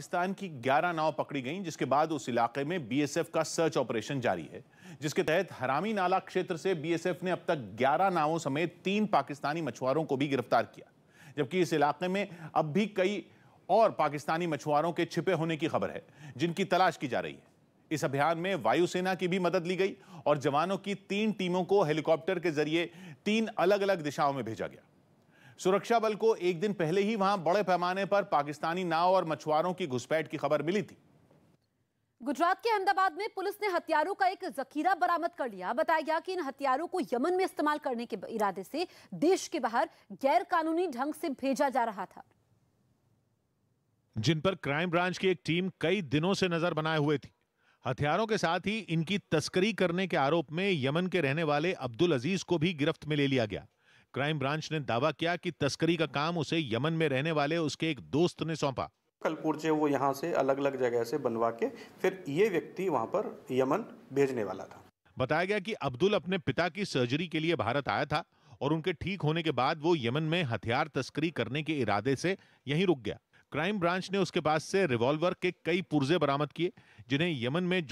पाकिस्तान की 11 नाव पकड़ी गई जिसके बाद उस इलाके में बीएसएफ का सर्च ऑपरेशन जारी है जिसके तहत हरामी नाला क्षेत्र से बीएसएफ ने अब तक 11 नावों समेत तीन पाकिस्तानी मछुआरों को भी गिरफ्तार किया जबकि इस इलाके में अब भी कई और पाकिस्तानी मछुआरों के छिपे होने की खबर है जिनकी तलाश की जा रही है इस अभियान में वायुसेना की भी मदद ली गई और जवानों की तीन टीमों को हेलीकॉप्टर के जरिए तीन अलग अलग दिशाओं में भेजा गया सुरक्षा बल को एक दिन पहले ही वहां बड़े पैमाने पर पाकिस्तानी नाव और मछुआरों की घुसपैठ की खबर मिली थी गुजरात के अहमदाबाद में पुलिस ने हथियारों का एक जखीरा बरामद कर लिया बताया गया कि इन हथियारों को यमन में इस्तेमाल करने के इरादे से देश के बाहर गैर कानूनी ढंग से भेजा जा रहा था जिन पर क्राइम ब्रांच की एक टीम कई दिनों से नजर बनाए हुए थी हथियारों के साथ ही इनकी तस्करी करने के आरोप में यमन के रहने वाले अब्दुल अजीज को भी गिरफ्त में ले लिया गया क्राइम ब्रांच ने दावा किया कि तस्करी का काम उसे यमन में रहने वाले उसके एक दोस्त ने सौंपा कल पुर्जे वो यहाँ से अलग अलग जगह से बनवा के फिर ये व्यक्ति वहाँ पर यमन भेजने वाला था बताया गया कि अब्दुल अपने पिता की सर्जरी के लिए भारत आया था और उनके ठीक होने के बाद वो यमन में हथियार तस्करी करने के इरादे से यहीं रुक गया क्राइम ब्रांच ने उसके पास से रिवॉल्वर के कई पुर्जे बरामद किए जिन्हें यमन में